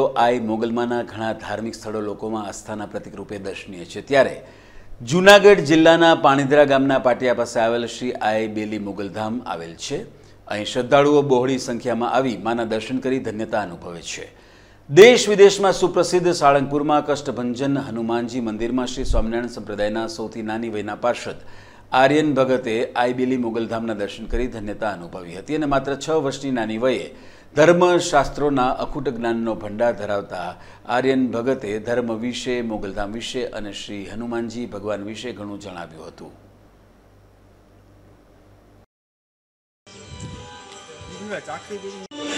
તો આ મોગલમાંના ઘણા ધાર્મિક સ્થળો લોકોમાં આસ્થાના પ્રતિક રૂપે દર્શનીય છે ત્યારે જૂનાગઢ જિલ્લાના પાણીદરા ગામના પાટિયા પાસે આવેલ શ્રી આઈ બેલી મોગલધામ આવેલ છે અહીં શ્રદ્ધાળુઓ બહોળી સંખ્યામાં આવી માના દર્શન કરી ધન્યતા અનુભવે છે દેશ વિદેશમાં સુપ્રસિદ્ધ સાળંગપુરમાં કષ્ટભંજન હનુમાનજી મંદિરમાં શ્રી સ્વામિનારાયણ સંપ્રદાયના સૌથી નાની વયના પાર્ષદ આર્યન ભગતે આઈબેલી મોગલધામના દર્શન કરી ધન્યતા અનુભવી હતી અને માત્ર છ વર્ષની નાની વયે ધર્મશાસ્ત્રોના અખૂટ જ્ઞાનનો ભંડાર ધરાવતા આર્યન ભગતે ધર્મ વિશે મોગલધામ વિશે અને શ્રી હનુમાનજી ભગવાન વિશે ઘણું જણાવ્યું હતું ચાકરી